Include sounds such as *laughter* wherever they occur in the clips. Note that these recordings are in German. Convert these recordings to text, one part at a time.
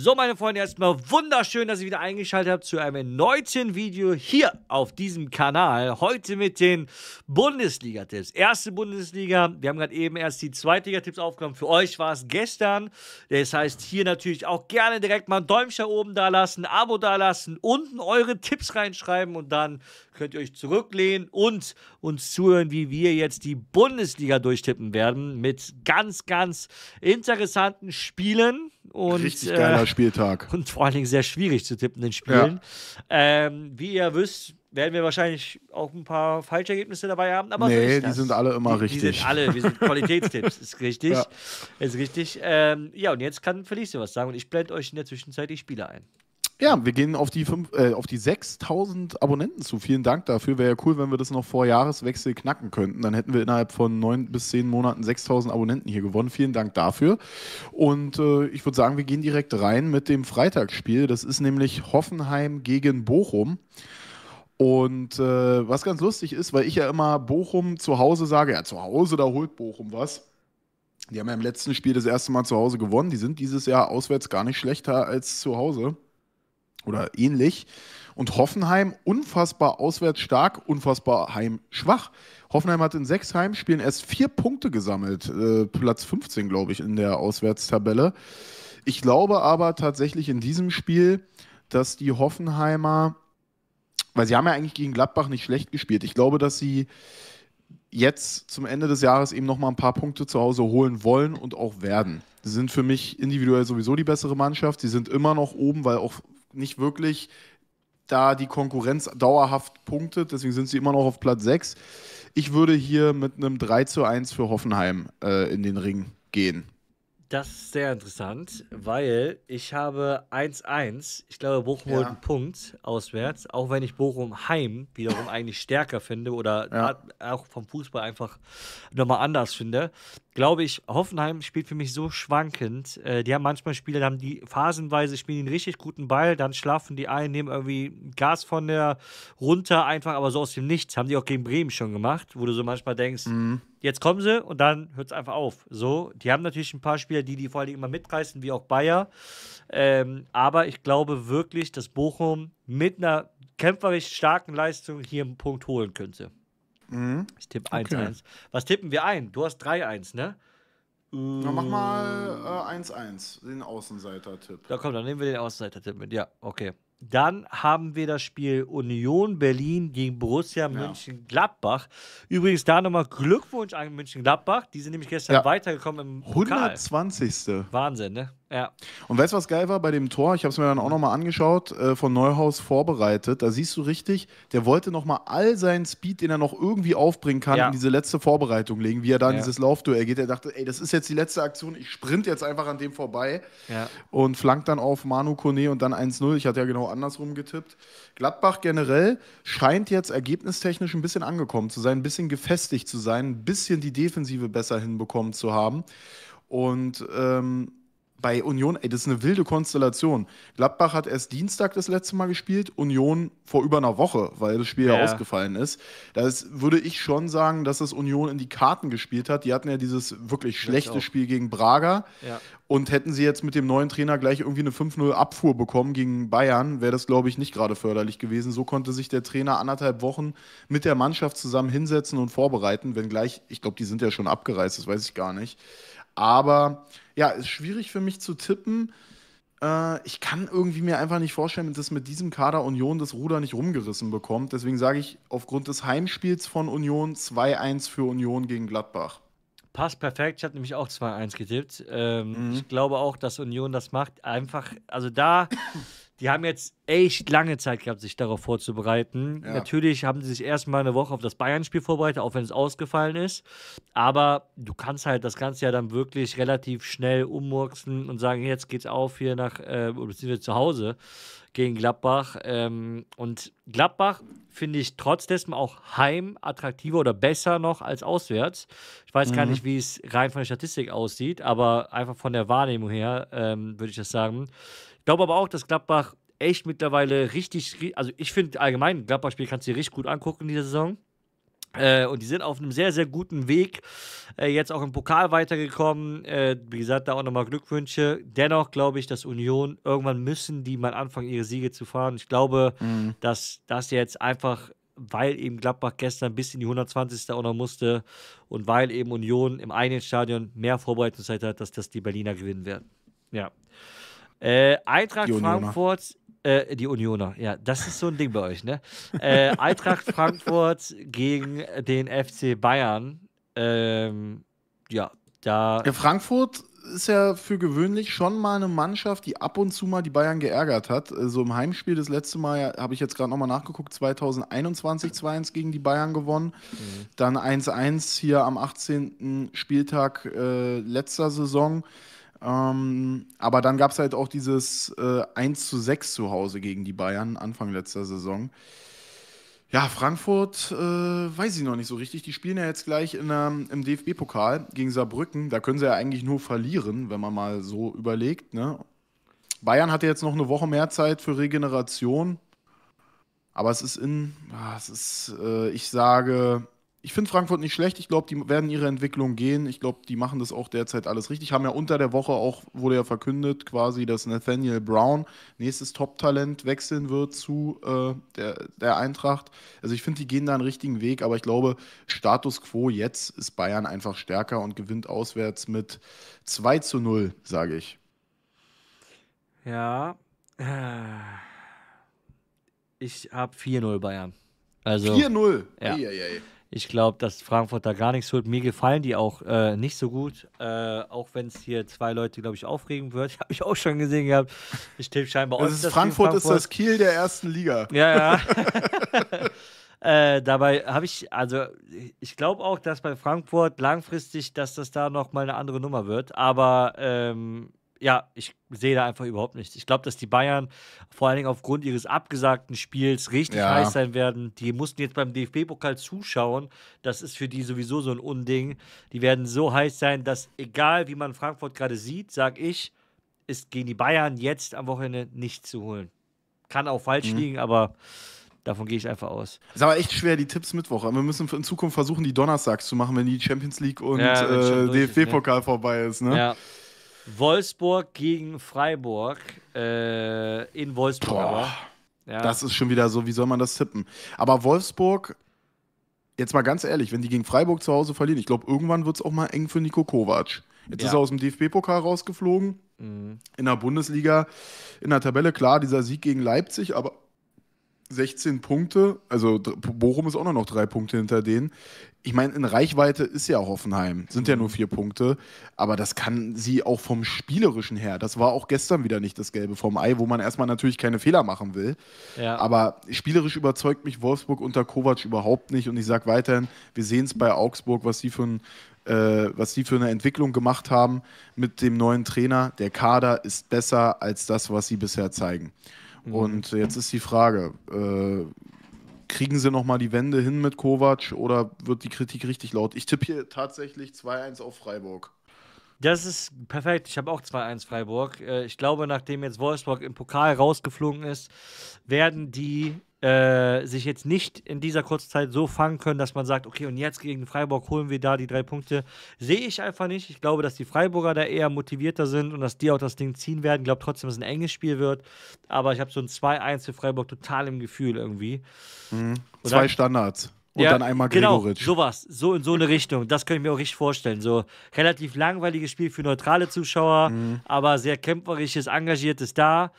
So, meine Freunde, erstmal wunderschön, dass ihr wieder eingeschaltet habt zu einem erneuten Video hier auf diesem Kanal. Heute mit den Bundesliga-Tipps. Erste Bundesliga, wir haben gerade eben erst die Zweitliga-Tipps aufgenommen. Für euch war es gestern. Das heißt, hier natürlich auch gerne direkt mal ein Däumchen oben da lassen, ein Abo da lassen, unten eure Tipps reinschreiben und dann könnt ihr euch zurücklehnen und uns zuhören, wie wir jetzt die Bundesliga durchtippen werden mit ganz, ganz interessanten Spielen und richtig geiler äh, Spieltag. *laughs* Und vor allen Dingen sehr schwierig zu tippen in Spielen. Ja. Ähm, wie ihr wisst, werden wir wahrscheinlich auch ein paar falsche Ergebnisse dabei haben. Aber nee, die sind alle immer die, richtig. Die sind alle, wir sind *laughs* Qualitätstipps, ist richtig. Ja. Ist richtig. Ähm, ja, und jetzt kann Felice was sagen und ich blende euch in der Zwischenzeit die Spiele ein. Ja, wir gehen auf die, fünf, äh, auf die 6000 Abonnenten zu. Vielen Dank dafür. Wäre ja cool, wenn wir das noch vor Jahreswechsel knacken könnten. Dann hätten wir innerhalb von neun bis zehn Monaten 6000 Abonnenten hier gewonnen. Vielen Dank dafür. Und äh, ich würde sagen, wir gehen direkt rein mit dem Freitagsspiel. Das ist nämlich Hoffenheim gegen Bochum. Und äh, was ganz lustig ist, weil ich ja immer Bochum zu Hause sage, ja, zu Hause, da holt Bochum was. Die haben ja im letzten Spiel das erste Mal zu Hause gewonnen. Die sind dieses Jahr auswärts gar nicht schlechter als zu Hause oder ähnlich. Und Hoffenheim unfassbar auswärts stark, unfassbar heimschwach. Hoffenheim hat in sechs Heimspielen erst vier Punkte gesammelt. Äh, Platz 15, glaube ich, in der Auswärtstabelle. Ich glaube aber tatsächlich in diesem Spiel, dass die Hoffenheimer, weil sie haben ja eigentlich gegen Gladbach nicht schlecht gespielt. Ich glaube, dass sie jetzt zum Ende des Jahres eben nochmal ein paar Punkte zu Hause holen wollen und auch werden. Sie sind für mich individuell sowieso die bessere Mannschaft. Sie sind immer noch oben, weil auch nicht wirklich da die Konkurrenz dauerhaft punktet. Deswegen sind sie immer noch auf Platz 6. Ich würde hier mit einem 3 zu 1 für Hoffenheim äh, in den Ring gehen. Das ist sehr interessant, weil ich habe 1-1. Ich glaube, Bochum holt einen Punkt auswärts, auch wenn ich Bochum heim wiederum eigentlich stärker finde oder ja. auch vom Fußball einfach nochmal anders finde. Glaube ich, Hoffenheim spielt für mich so schwankend. Äh, die haben manchmal Spiele, haben die phasenweise spielen einen richtig guten Ball, dann schlafen die ein, nehmen irgendwie Gas von der runter, einfach aber so aus dem Nichts. Haben die auch gegen Bremen schon gemacht, wo du so manchmal denkst, mhm jetzt kommen sie und dann hört es einfach auf. So, die haben natürlich ein paar Spieler, die die vor allem immer mitreißen, wie auch Bayer. Ähm, aber ich glaube wirklich, dass Bochum mit einer kämpferisch starken Leistung hier einen Punkt holen könnte. Mhm. Ich tippe 1-1. Okay. Was tippen wir ein? Du hast 3-1, ne? Na, mach mal 1-1, äh, äh den Außenseiter-Tipp. Da komm, dann nehmen wir den Außenseiter-Tipp mit. Ja, okay. Dann haben wir das Spiel Union Berlin gegen Borussia München-Gladbach. Übrigens da nochmal Glückwunsch an München-Gladbach. Die sind nämlich gestern ja. weitergekommen im 120. Wahnsinn, ne? Ja. Und weißt du, was geil war bei dem Tor? Ich habe es mir dann auch nochmal angeschaut, äh, von Neuhaus vorbereitet. Da siehst du richtig, der wollte nochmal all seinen Speed, den er noch irgendwie aufbringen kann, ja. in diese letzte Vorbereitung legen, wie er da ja. in dieses Laufduell geht. Er dachte, ey, das ist jetzt die letzte Aktion, ich sprint jetzt einfach an dem vorbei ja. und flankt dann auf Manu Kone und dann 1-0. Ich hatte ja genau andersrum getippt. Gladbach generell scheint jetzt ergebnistechnisch ein bisschen angekommen zu sein, ein bisschen gefestigt zu sein, ein bisschen die Defensive besser hinbekommen zu haben. Und ähm, bei Union, ey, das ist eine wilde Konstellation. Gladbach hat erst Dienstag das letzte Mal gespielt, Union vor über einer Woche, weil das Spiel ja, ja ausgefallen ist. Da würde ich schon sagen, dass das Union in die Karten gespielt hat. Die hatten ja dieses wirklich schlechte Spiel gegen Braga. Ja. Und hätten sie jetzt mit dem neuen Trainer gleich irgendwie eine 5-0-Abfuhr bekommen gegen Bayern, wäre das, glaube ich, nicht gerade förderlich gewesen. So konnte sich der Trainer anderthalb Wochen mit der Mannschaft zusammen hinsetzen und vorbereiten, wenngleich, ich glaube, die sind ja schon abgereist, das weiß ich gar nicht. Aber ja, ist schwierig für mich zu tippen. Äh, ich kann irgendwie mir einfach nicht vorstellen, dass mit diesem Kader Union das Ruder nicht rumgerissen bekommt. Deswegen sage ich aufgrund des Heimspiels von Union 2-1 für Union gegen Gladbach. Passt perfekt. Ich habe nämlich auch 2-1 getippt. Ähm, mhm. Ich glaube auch, dass Union das macht. Einfach, also da die haben jetzt echt lange Zeit gehabt, sich darauf vorzubereiten. Ja. Natürlich haben sie sich erstmal eine Woche auf das Bayern-Spiel vorbereitet, auch wenn es ausgefallen ist. Aber du kannst halt das Ganze ja dann wirklich relativ schnell ummurksen und sagen, jetzt geht's auf hier nach, äh, beziehungsweise zu Hause gegen Gladbach. Ähm, und Gladbach finde ich trotzdem auch heim attraktiver oder besser noch als auswärts. Ich weiß mhm. gar nicht, wie es rein von der Statistik aussieht, aber einfach von der Wahrnehmung her ähm, würde ich das sagen glaube aber auch, dass Gladbach echt mittlerweile richtig, also ich finde allgemein, Gladbach-Spiel kannst du dir richtig gut angucken in dieser Saison. Äh, und die sind auf einem sehr, sehr guten Weg. Äh, jetzt auch im Pokal weitergekommen. Äh, wie gesagt, da auch nochmal Glückwünsche. Dennoch glaube ich, dass Union, irgendwann müssen die mal anfangen, ihre Siege zu fahren. Ich glaube, mhm. dass das jetzt einfach, weil eben Gladbach gestern bis in die 120. auch noch musste und weil eben Union im eigenen Stadion mehr Vorbereitungszeit hat, dass das die Berliner gewinnen werden. Ja. Äh, Eintracht die Frankfurt, äh, die Unioner, ja, das ist so ein Ding bei euch, ne? Äh, Eintracht *laughs* Frankfurt gegen den FC Bayern. Ähm, ja, da. Ja, Frankfurt ist ja für gewöhnlich schon mal eine Mannschaft, die ab und zu mal die Bayern geärgert hat. Äh, so also im Heimspiel das letzte Mal habe ich jetzt gerade nochmal nachgeguckt, 2021 2-1 gegen die Bayern gewonnen. Mhm. Dann 1-1 hier am 18. Spieltag äh, letzter Saison. Ähm, aber dann gab es halt auch dieses äh, 1 zu 6 zu Hause gegen die Bayern Anfang letzter Saison. Ja, Frankfurt äh, weiß ich noch nicht so richtig. Die spielen ja jetzt gleich in, ähm, im DFB-Pokal gegen Saarbrücken. Da können sie ja eigentlich nur verlieren, wenn man mal so überlegt. Ne? Bayern hatte jetzt noch eine Woche mehr Zeit für Regeneration. Aber es ist in, ah, es ist, äh, ich sage ich finde Frankfurt nicht schlecht. Ich glaube, die werden ihre Entwicklung gehen. Ich glaube, die machen das auch derzeit alles richtig. Haben ja unter der Woche auch, wurde ja verkündet, quasi, dass Nathaniel Brown nächstes Top-Talent wechseln wird zu äh, der, der, Eintracht. Also ich finde, die gehen da einen richtigen Weg, aber ich glaube, Status quo jetzt ist Bayern einfach stärker und gewinnt auswärts mit 2 zu 0, sage ich. Ja. Ich habe 4-0 Bayern. Also, 4-0. Ja. Ei, ei, ei. Ich glaube, dass Frankfurt da gar nichts holt. Mir gefallen die auch äh, nicht so gut. Äh, auch wenn es hier zwei Leute, glaube ich, aufregen wird. *laughs* Habe ich auch schon gesehen gehabt. Ich tippe scheinbar also auch. Frankfurt, Frankfurt ist das Kiel der ersten Liga. Ja, ja. *laughs* *laughs* Äh, dabei habe ich, also ich glaube auch, dass bei Frankfurt langfristig, dass das da nochmal eine andere Nummer wird. Aber ähm, ja, ich sehe da einfach überhaupt nichts. Ich glaube, dass die Bayern vor allen Dingen aufgrund ihres abgesagten Spiels richtig ja. heiß sein werden. Die mussten jetzt beim DFB-Pokal zuschauen. Das ist für die sowieso so ein Unding. Die werden so heiß sein, dass egal wie man Frankfurt gerade sieht, sage ich, ist gegen die Bayern jetzt am Wochenende nicht zu holen. Kann auch falsch mhm. liegen, aber Davon gehe ich einfach aus. Ist aber echt schwer, die Tipps Mittwoch. Wir müssen in Zukunft versuchen, die Donnerstags zu machen, wenn die Champions League und ja, äh, DFB-Pokal ne? vorbei ist. Ne? Ja. Wolfsburg gegen Freiburg äh, in Wolfsburg. Boah, ja. Das ist schon wieder so, wie soll man das tippen? Aber Wolfsburg, jetzt mal ganz ehrlich, wenn die gegen Freiburg zu Hause verlieren, ich glaube, irgendwann wird es auch mal eng für Nico Kovac. Jetzt ja. ist er aus dem DFB-Pokal rausgeflogen. Mhm. In der Bundesliga, in der Tabelle, klar, dieser Sieg gegen Leipzig, aber 16 Punkte, also Bochum ist auch nur noch drei Punkte hinter denen. Ich meine, in Reichweite ist ja Hoffenheim, sind ja nur mhm. vier Punkte, aber das kann sie auch vom Spielerischen her. Das war auch gestern wieder nicht das Gelbe vom Ei, wo man erstmal natürlich keine Fehler machen will. Ja. Aber spielerisch überzeugt mich Wolfsburg unter Kovac überhaupt nicht und ich sage weiterhin, wir sehen es bei Augsburg, was sie für ein äh, was sie für eine Entwicklung gemacht haben mit dem neuen Trainer. Der Kader ist besser als das, was sie bisher zeigen. Mhm. Und jetzt ist die Frage, äh, kriegen sie nochmal die Wende hin mit Kovac oder wird die Kritik richtig laut? Ich tippe hier tatsächlich 2-1 auf Freiburg. Das ist perfekt. Ich habe auch 2-1 Freiburg. Äh, ich glaube, nachdem jetzt Wolfsburg im Pokal rausgeflogen ist, werden die äh, sich jetzt nicht in dieser kurzen Zeit so fangen können, dass man sagt, okay, und jetzt gegen Freiburg holen wir da die drei Punkte. Sehe ich einfach nicht. Ich glaube, dass die Freiburger da eher motivierter sind und dass die auch das Ding ziehen werden. Ich glaube trotzdem, dass es ein enges Spiel wird. Aber ich habe so ein 2-1 für Freiburg total im Gefühl irgendwie. Mhm. Zwei dann, Standards. Und ja, dann einmal genau, Gregoritsch. Genau, sowas. So in so eine Richtung. Das könnte ich mir auch richtig vorstellen. So relativ langweiliges Spiel für neutrale Zuschauer, mhm. aber sehr kämpferisches, engagiertes da.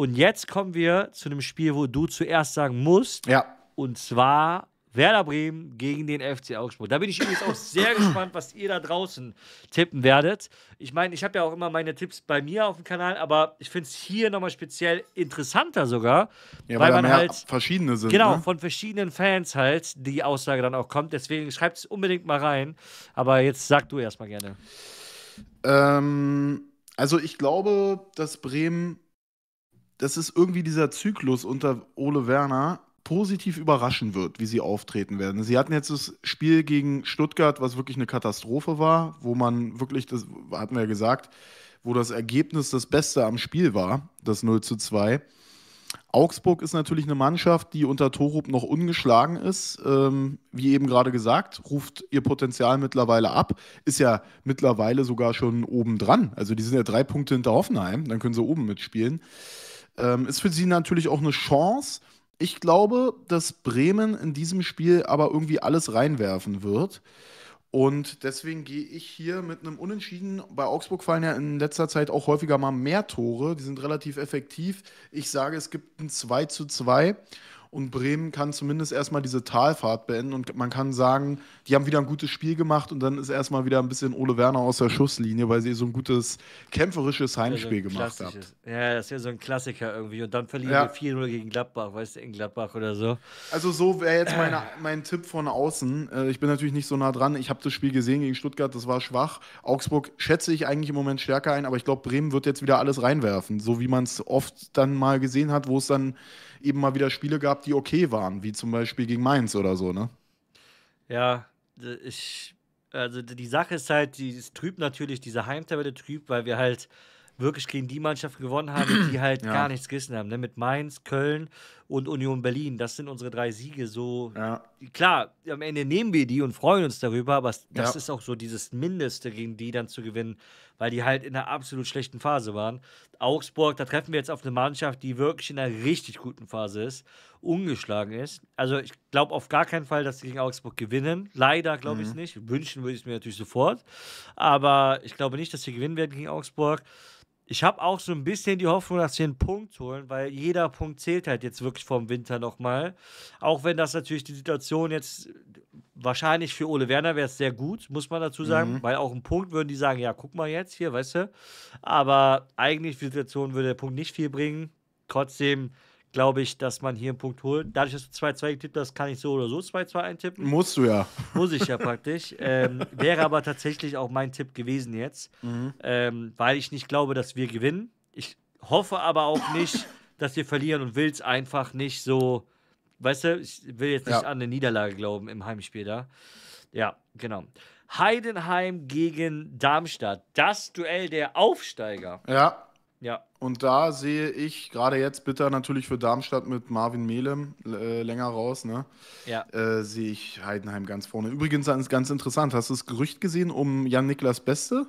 Und jetzt kommen wir zu einem Spiel, wo du zuerst sagen musst. Ja. Und zwar Werder Bremen gegen den FC Augsburg. Da bin ich übrigens auch sehr *clears throat* gespannt, was ihr da draußen tippen werdet. Ich meine, ich habe ja auch immer meine Tipps bei mir auf dem Kanal, aber ich finde es hier nochmal speziell interessanter sogar, ja, weil, weil man halt verschiedene sind. Genau, ne? von verschiedenen Fans halt die Aussage dann auch kommt. Deswegen schreibt es unbedingt mal rein. Aber jetzt sag du erstmal gerne. Ähm, also ich glaube, dass Bremen das ist irgendwie dieser Zyklus unter Ole Werner positiv überraschen wird, wie sie auftreten werden. Sie hatten jetzt das Spiel gegen Stuttgart, was wirklich eine Katastrophe war, wo man wirklich, das hatten wir ja gesagt, wo das Ergebnis das Beste am Spiel war, das 0 zu 2. Augsburg ist natürlich eine Mannschaft, die unter Torup noch ungeschlagen ist. Ähm, wie eben gerade gesagt, ruft ihr Potenzial mittlerweile ab, ist ja mittlerweile sogar schon oben dran. Also die sind ja drei Punkte hinter Hoffenheim, dann können sie oben mitspielen. Ähm, ist für sie natürlich auch eine Chance. Ich glaube, dass Bremen in diesem Spiel aber irgendwie alles reinwerfen wird. Und deswegen gehe ich hier mit einem Unentschieden. Bei Augsburg fallen ja in letzter Zeit auch häufiger mal mehr Tore. Die sind relativ effektiv. Ich sage, es gibt ein 2 zu 2. Und Bremen kann zumindest erstmal diese Talfahrt beenden und man kann sagen, die haben wieder ein gutes Spiel gemacht und dann ist erstmal wieder ein bisschen Ole Werner aus der Schusslinie, weil sie so ein gutes kämpferisches Heimspiel ja, so gemacht haben. Ja, das ist ja so ein Klassiker irgendwie. Und dann verlieren ja. 4-0 gegen Gladbach, weißt du, in Gladbach oder so. Also, so wäre jetzt meine, mein Tipp von außen. Äh, ich bin natürlich nicht so nah dran. Ich habe das Spiel gesehen gegen Stuttgart, das war schwach. Augsburg schätze ich eigentlich im Moment stärker ein, aber ich glaube, Bremen wird jetzt wieder alles reinwerfen, so wie man es oft dann mal gesehen hat, wo es dann eben mal wieder Spiele gehabt, die okay waren, wie zum Beispiel gegen Mainz oder so, ne? Ja, ich, also die Sache ist halt, die ist trüb natürlich, diese Heimtabelle trüb, weil wir halt wirklich gegen die Mannschaft gewonnen haben, die halt *clears throat* ja. gar nichts gerissen haben. Ne? Mit Mainz, Köln und Union Berlin. Das sind unsere drei Siege. So ja. klar, am Ende nehmen wir die und freuen uns darüber, aber das ja. ist auch so dieses Mindeste, gegen die dann zu gewinnen, weil die halt in einer absolut schlechten Phase waren. Augsburg, da treffen wir jetzt auf eine Mannschaft, die wirklich in einer richtig guten Phase ist, ungeschlagen ist. Also ich glaube auf gar keinen Fall, dass sie gegen Augsburg gewinnen. Leider glaube mhm. ich es nicht. Wünschen würde ich es mir natürlich sofort. Aber ich glaube nicht, dass sie gewinnen werden gegen Augsburg. Ich habe auch so ein bisschen die Hoffnung, dass sie einen Punkt holen, weil jeder Punkt zählt halt jetzt wirklich vom Winter nochmal. Auch wenn das natürlich die Situation jetzt wahrscheinlich für Ole Werner wäre es sehr gut, muss man dazu sagen, mhm. weil auch ein Punkt würden die sagen, ja, guck mal jetzt hier, weißt du. Aber eigentlich für die Situation würde der Punkt nicht viel bringen. Trotzdem glaube ich, dass man hier einen Punkt holt. Dadurch, dass du 2-2 getippt hast, kann ich so oder so 2-2 eintippen. Musst du ja. Muss ich ja *laughs* praktisch. ähm, wäre aber tatsächlich auch mein Tipp gewesen jetzt, mhm. ähm, weil ich nicht glaube, dass wir gewinnen. Ich hoffe aber auch nicht, dass wir verlieren und will es einfach nicht so. Weißt du, ich will jetzt nicht ja. an eine Niederlage glauben im Heimspiel da. Ja, genau. Heidenheim gegen Darmstadt. Das Duell der Aufsteiger. Ja. Ja. Und da sehe ich gerade jetzt bitter natürlich für Darmstadt mit Marvin Melem äh, länger raus, ne? Ja. Äh, sehe ich Heidenheim ganz vorne. Übrigens ist ganz interessant. Hast du das Gerücht gesehen um Jan Niklas Beste?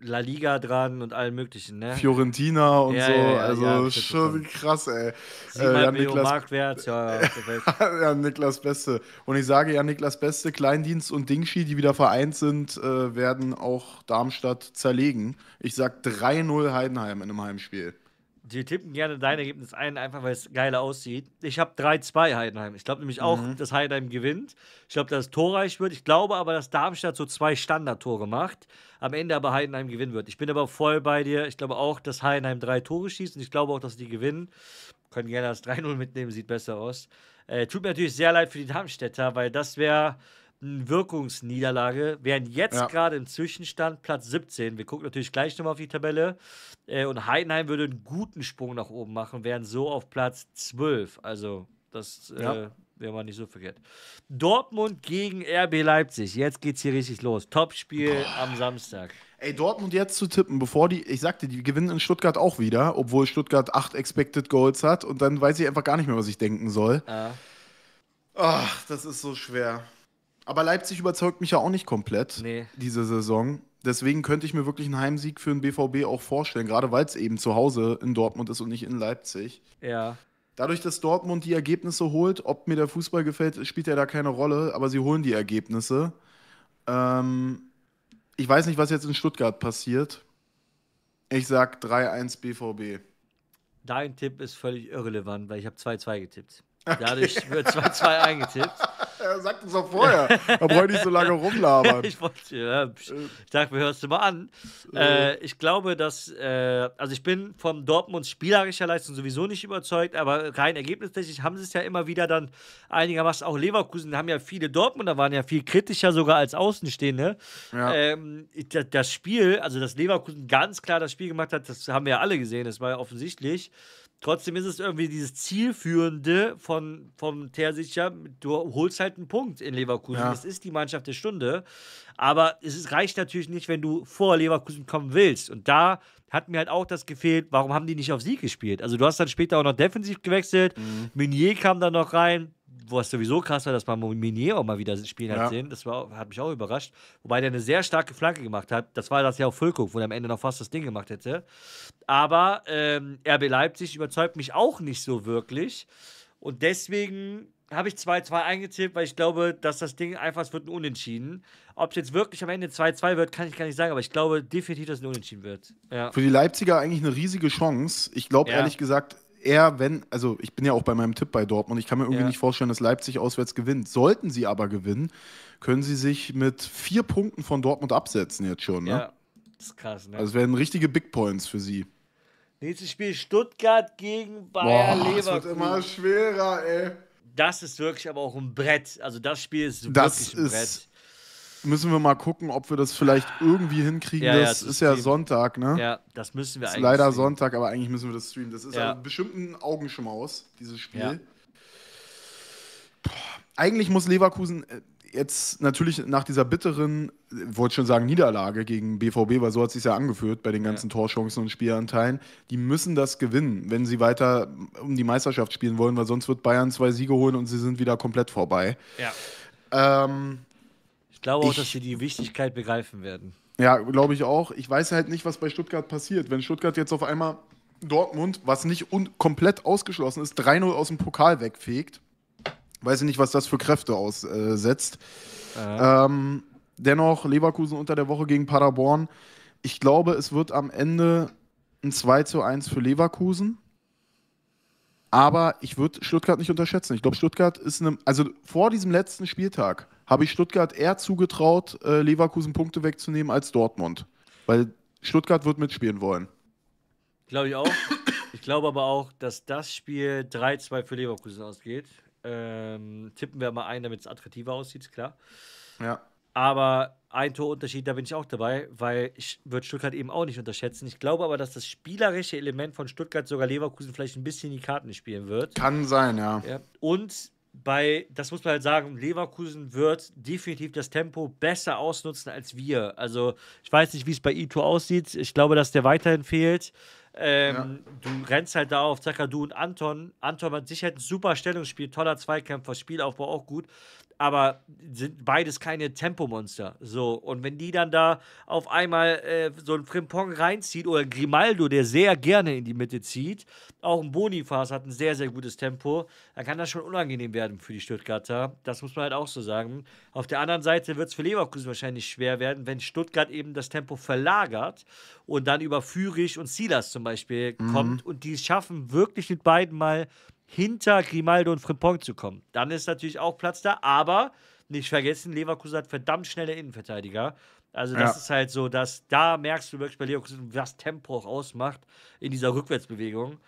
La Liga dran und allen möglichen, ne? Fiorentina und ja, so. Ja, ja, also schon krass, ey. Äh, Jan Niklas, Marktwert, ja, *laughs* Jan Niklas Beste. Und ich sage ja, Niklas Beste, Kleindienst und Dingschi, die wieder vereint sind, äh, werden auch Darmstadt zerlegen. Ich sag 3-0 Heidenheim in einem Heimspiel. Die tippen gerne dein Ergebnis ein, einfach weil es geiler aussieht. Ich habe 3-2 Heidenheim. Ich glaube nämlich auch, mhm. dass Heidenheim gewinnt. Ich glaube, dass es torreich wird. Ich glaube aber, dass Darmstadt so zwei Standardtore macht. Am Ende aber Heidenheim gewinnen wird. Ich bin aber voll bei dir. Ich glaube auch, dass Heidenheim drei Tore schießt und ich glaube auch, dass die gewinnen. Können gerne das 3-0 mitnehmen, sieht besser aus. Äh, tut mir natürlich sehr leid für die Darmstädter, weil das wäre Wirkungsniederlage. Wären jetzt ja. gerade im Zwischenstand Platz 17. Wir gucken natürlich gleich nochmal auf die Tabelle. Äh, und Heidenheim würde einen guten Sprung nach oben machen, wären so auf Platz 12. Also, das äh, wäre mal nicht so verkehrt. Dortmund gegen RB Leipzig. Jetzt geht's hier richtig los. Topspiel Boah. am Samstag. Ey, Dortmund jetzt zu tippen, bevor die, ich sagte, die gewinnen in Stuttgart auch wieder, obwohl Stuttgart 8 Expected Goals hat und dann weiß ich einfach gar nicht mehr, was ich denken soll. Ah. Ach, das ist so schwer. Aber Leipzig überzeugt mich ja auch nicht komplett nee. diese Saison. Deswegen könnte ich mir wirklich einen Heimsieg für den BVB auch vorstellen, gerade weil es eben zu Hause in Dortmund ist und nicht in Leipzig. Ja. Dadurch, dass Dortmund die Ergebnisse holt, ob mir der Fußball gefällt, spielt ja da keine Rolle, aber sie holen die Ergebnisse. Ähm, ich weiß nicht, was jetzt in Stuttgart passiert. Ich sag 3-1 BVB. Dein Tipp ist völlig irrelevant, weil ich habe 2-2 getippt. Dadurch okay. wird 2-2 *laughs* eingetippt er sagt es doch vorher. *laughs* Da brauche ich nicht so lange rumlabern. *laughs* ich, wollte, ja, ich dachte, wir hörst du mal an. Äh. äh, ich glaube, dass, äh, also ich bin vom Dortmunds spielerischer Leistung sowieso nicht überzeugt, aber rein ergebnistechnisch haben sie es ja immer wieder dann einigermaßen, auch Leverkusen haben ja viele Dortmunder, waren ja viel kritischer sogar als Außenstehende. Ja. Ähm, das Spiel, also dass Leverkusen ganz klar das Spiel gemacht hat, das haben wir ja alle gesehen, das war ja offensichtlich. Trotzdem ist es irgendwie dieses Zielführende von, vom Terzicher, du holst halt einen Punkt in Leverkusen. Ja. Das ist die Mannschaft der Stunde. Aber es ist, reicht natürlich nicht, wenn du vor Leverkusen kommen willst. Und da hat mir halt auch das gefehlt, warum haben die nicht auf Sieg gespielt? Also du hast dann später auch noch defensiv gewechselt, mhm. Meunier kam dann noch rein, was sowieso krass war, dass man Minier auch mal wieder spielen hat ja. sehen. Das war, hat mich auch überrascht. Wobei der eine sehr starke Flanke gemacht hat. Das war das ja auch Füllkuck, wo er am Ende noch fast das Ding gemacht hätte. Aber ähm, RB Leipzig überzeugt mich auch nicht so wirklich. Und deswegen habe ich 2-2 eingetippt, weil ich glaube, dass das Ding einfach, es wird ein Unentschieden. Ob es jetzt wirklich am Ende 2-2 wird, kann ich gar nicht sagen, aber ich glaube definitiv, dass es ein Unentschieden wird. Ja. Für die Leipziger eigentlich eine riesige Chance. Ich glaube ja. ehrlich gesagt, eher, wenn, also ich bin ja auch bei meinem Tipp bei Dortmund, ich kann mir irgendwie ja. nicht vorstellen, dass Leipzig auswärts gewinnt. Sollten sie aber gewinnen, können sie sich mit vier Punkten von Dortmund absetzen jetzt schon, ne? Ja, das ist krass, ne? Also es werden richtige Big Points für sie. Nächstes Spiel Stuttgart gegen Bayer Boah, Leverkusen. Das wird immer schwerer, ey. Das ist wirklich aber auch ein Brett. Also das Spiel ist wirklich das ein Brett. Ist müssen wir mal gucken, ob wir das vielleicht irgendwie hinkriegen. Ja, das, ja, das, ist ja Sonntag, ne? Ja, das müssen wir das ist eigentlich. Leider streamen. Sonntag, aber eigentlich müssen wir das streamen. Das ist ja. also bestimmt ein Augenschmaus, dieses Spiel. Boah, eigentlich muss Leverkusen äh, jetzt natürlich nach dieser bitteren, äh, wollte schon sagen, Niederlage gegen BVB, weil so hat es sich ja angeführt bei den ganzen Torchancen und Spielanteilen. Die müssen das gewinnen, wenn sie weiter um die Meisterschaft spielen wollen, weil sonst wird Bayern zwei Siege holen und sie sind wieder komplett vorbei. Ja. Ähm, ich glaube auch, ich, dass sie die Wichtigkeit begreifen werden. Ja, glaube ich auch. Ich weiß halt nicht, was bei Stuttgart passiert. Wenn Stuttgart jetzt auf einmal Dortmund, was nicht komplett ausgeschlossen ist, 3-0 aus dem Pokal wegfegt, weiß ich nicht, was das für Kräfte aussetzt. Äh. Ähm, dennoch, Leverkusen unter der Woche gegen Paderborn. Ich glaube, es wird am Ende ein 2 zu 1 für Leverkusen. Aber ich würde Stuttgart nicht unterschätzen. Ich glaube, Stuttgart ist eine. Also vor diesem letzten Spieltag habe ich Stuttgart eher zugetraut, äh, Leverkusen Punkte wegzunehmen als Dortmund. Weil Stuttgart wird mitspielen wollen. Glaube ich auch. Ich glaube aber auch, dass das Spiel 3-2 für Leverkusen ausgeht. Ähm, tippen wir mal ein, damit es attraktiver aussieht, klar. Ja. Aber ein Torunterschied, da bin ich auch dabei, weil ich würde Stuttgart eben auch nicht unterschätzen. Ich glaube aber, dass das spielerische Element von Stuttgart sogar Leverkusen vielleicht ein bisschen in die Karten spielen wird. Kann sein, ja. ja. Und bei, das muss man halt sagen, Leverkusen wird definitiv das Tempo besser ausnutzen als wir. Also ich weiß nicht, wie es bei Ito aussieht. Ich glaube, dass der weiterhin fehlt. Ähm, ja. Du rennst halt da auf Zakadu und Anton. Anton hat sicher ein super Stellungsspiel, toller Zweikämpfer, Spielaufbau auch gut aber sind beides keine Tempomonster. So, und wenn die dann da auf einmal äh, so ein Frimpong reinzieht oder Grimaldo, der sehr gerne in die Mitte zieht, auch ein Bonifaz hat ein sehr, sehr gutes Tempo, dann kann das schon unangenehm werden für die Stuttgarter. Das muss man halt auch so sagen. Auf der anderen Seite wird es für Leverkusen wahrscheinlich schwer werden, wenn Stuttgart eben das Tempo verlagert und dann über Führig und Silas zum Beispiel mhm. kommt und die es schaffen, wirklich mit beiden mal hinter Grimaldo und Frimpong zu kommen. Dann ist natürlich auch Platz da, aber nicht vergessen, Leverkusen hat verdammt schnelle Innenverteidiger. Also das ja. ist halt so, dass da merkst du wirklich bei Leverkusen, was Tempo auch ausmacht in dieser Rückwärtsbewegung.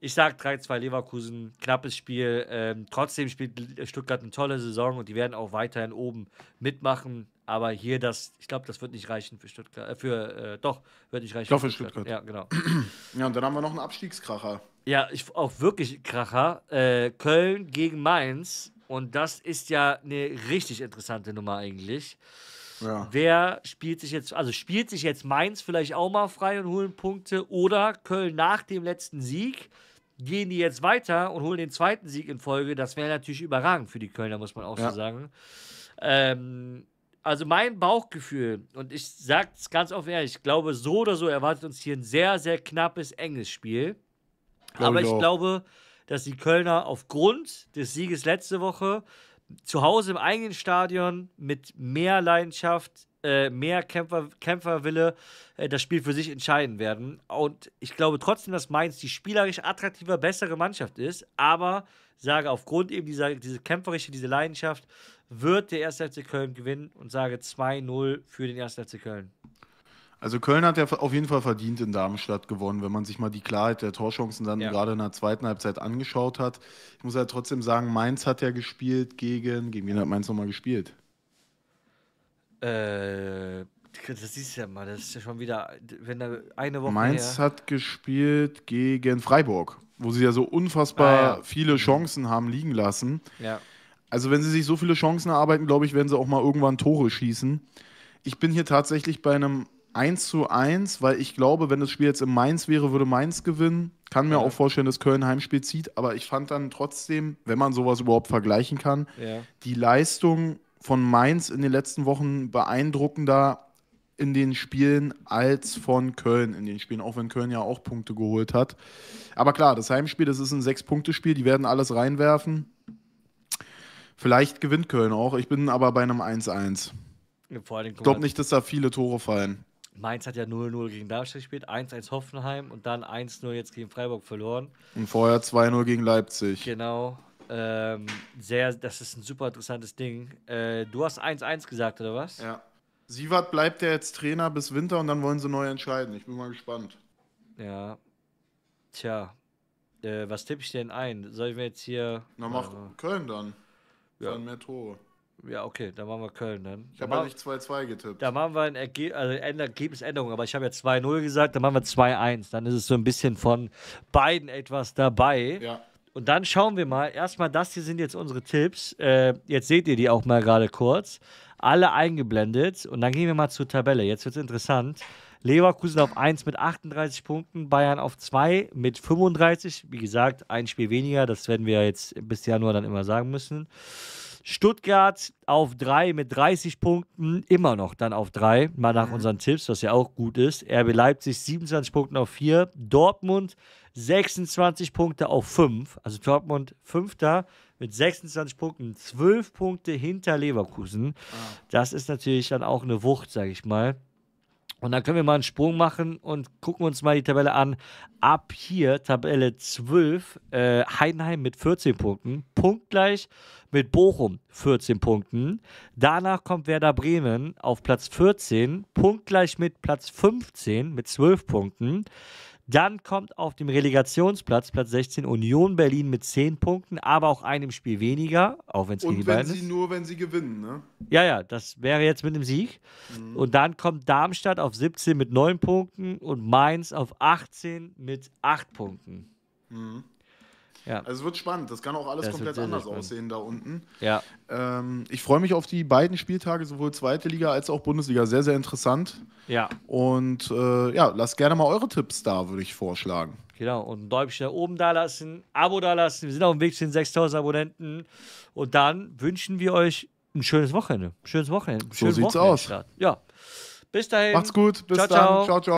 Ich sage 3-2 Leverkusen, knappes Spiel. Ähm, trotzdem spielt Stuttgart eine tolle Saison und die werden auch weiterhin oben mitmachen. Aber hier das, ich glaube, das wird nicht reichen für Stuttgart. Äh, für äh, doch wird nicht reichen. Doch für Stuttgart. Stuttgart. Ja, genau. *clears throat* Ja und dann haben wir noch einen Abstiegskracher. Ja, ich, auch wirklich Kracher. Äh, Köln gegen Mainz. Und das ist ja eine richtig interessante Nummer eigentlich. Ja. Wer spielt sich jetzt, also spielt sich jetzt Mainz vielleicht auch mal frei und holen Punkte oder Köln nach dem letzten Sieg? Gehen die jetzt weiter und holen den zweiten Sieg in Folge? Das wäre natürlich überragend für die Kölner, muss man auch ja. so sagen. Ähm, also mein Bauchgefühl, und ich sage es ganz offen ehrlich, ich glaube, so oder so erwartet uns hier ein sehr, sehr knappes, enges Spiel. Aber ich, ich glaube, dass die Kölner aufgrund des Sieges letzte Woche zu Hause im eigenen Stadion mit mehr Leidenschaft, äh, mehr Kämpfer, Kämpferwille äh, das Spiel für sich entscheiden werden. Und ich glaube trotzdem, dass Mainz die spielerisch attraktiver, bessere Mannschaft ist. Aber sage, aufgrund eben dieser, dieser kämpferische, diese Leidenschaft wird der 1. FC Köln gewinnen und sage 2-0 für den 1. FC Köln. Also Köln hat ja auf jeden Fall verdient in Darmstadt gewonnen, wenn man sich mal die Klarheit der Torchancen dann ja. gerade in der zweiten Halbzeit angeschaut hat. Ich muss ja halt trotzdem sagen, Mainz hat ja gespielt gegen, gegen wen hat Mainz nochmal gespielt? Äh, das ist ja mal, das ist ja schon wieder, wenn da eine Woche Mainz her. hat gespielt gegen Freiburg, wo sie ja so unfassbar ah, ja. viele Chancen haben liegen lassen. Ja. Also wenn sie sich so viele Chancen erarbeiten, glaube ich, werden sie auch mal irgendwann Tore schießen. Ich bin hier tatsächlich bei einem 1 zu 1, weil ich glaube, wenn das Spiel jetzt in Mainz wäre, würde Mainz gewinnen. Kann mir ja. auch vorstellen, dass Köln Heimspiel zieht, aber ich fand dann trotzdem, wenn man sowas überhaupt vergleichen kann, ja. die Leistung von Mainz in den letzten Wochen beeindruckender in den Spielen als von Köln in den Spielen, auch wenn Köln ja auch Punkte geholt hat. Aber klar, das Heimspiel, das ist ein Sechs-Punkte-Spiel, die werden alles reinwerfen. Vielleicht gewinnt Köln auch. Ich bin aber bei einem 1-1. Ich glaube nicht, dass da viele Tore fallen. Mainz hat ja 0-0 gegen Darmstadt gespielt, 1-1 Hoffenheim und dann 1-0 jetzt gegen Freiburg verloren. Und vorher 2-0 gegen Leipzig. Genau. Ähm, sehr, das ist ein super interessantes Ding. Äh, du hast 1-1 gesagt, oder was? Ja. Sievert bleibt ja jetzt Trainer bis Winter und dann wollen sie neu entscheiden. Ich bin mal gespannt. Ja. Tja. Äh, was tippe ich denn ein? Soll ich mir jetzt hier. Na, mach äh, Köln dann. Ja. Dann mehr Tore. Ja, okay, dann machen wir Köln ne? dann. Ich habe ja nicht 2-2 getippt. Da machen wir ein Erge also Ergebnisänderung, aber ich habe ja 2-0 gesagt, dann machen wir 2-1. Dann ist es so ein bisschen von beiden etwas dabei. Ja. Und dann schauen wir mal. Erstmal, das hier sind jetzt unsere Tipps. Äh, jetzt seht ihr die auch mal gerade kurz. Alle eingeblendet. Und dann gehen wir mal zur Tabelle. Jetzt wird es interessant. Leverkusen auf 1 mit 38 Punkten, Bayern auf 2 mit 35. Wie gesagt, ein Spiel weniger. Das werden wir jetzt bis Januar dann immer sagen müssen. Stuttgart auf 3 mit 30 Punkten, immer noch dann auf 3, mal nach mhm. unseren Tipps, was ja auch gut ist. RB Leipzig 27 Punkte auf 4, Dortmund 26 Punkte auf 5, also Dortmund 5. mit 26 Punkten, 12 Punkte hinter Leverkusen. Ah. Das ist natürlich dann auch eine Wucht, sage ich mal. Und dann können wir mal einen Sprung machen und gucken uns mal die Tabelle an. Ab hier, Tabelle 12, äh, Heidenheim mit 14 Punkten, punktgleich mit Bochum 14 Punkten. Danach kommt Werder Bremen auf Platz 14, punktgleich mit Platz 15 mit 12 Punkten. Dann kommt auf dem Relegationsplatz, Platz 16, Union Berlin mit 10 Punkten, aber auch einem Spiel weniger, auch wenn es gegen die Bayern ist. Nur wenn sie gewinnen, ne? Ja, ja, das wäre jetzt mit einem Sieg. Mhm. Und dann kommt Darmstadt auf 17 mit 9 Punkten und Mainz auf 18 mit 8 Punkten. Mhm. Ja. Also es wird spannend. Das kann auch alles das komplett anders spannend. aussehen da unten. Ja. Ähm, ich freue mich auf die beiden Spieltage, sowohl zweite Liga als auch Bundesliga. Sehr, sehr interessant. Ja. Und äh, ja, lasst gerne mal eure Tipps da, würde ich vorschlagen. Genau, und ein Däumchen da oben da lassen, Abo da lassen. Wir sind auf dem Weg zu den 6000 Abonnenten. Und dann wünschen wir euch ein schönes Wochenende. Schönes Wochenende. Schönes so sieht's Wochenende aus. Start. Ja. Bis dahin. Macht's gut. Bis ciao, dann. ciao. ciao. ciao.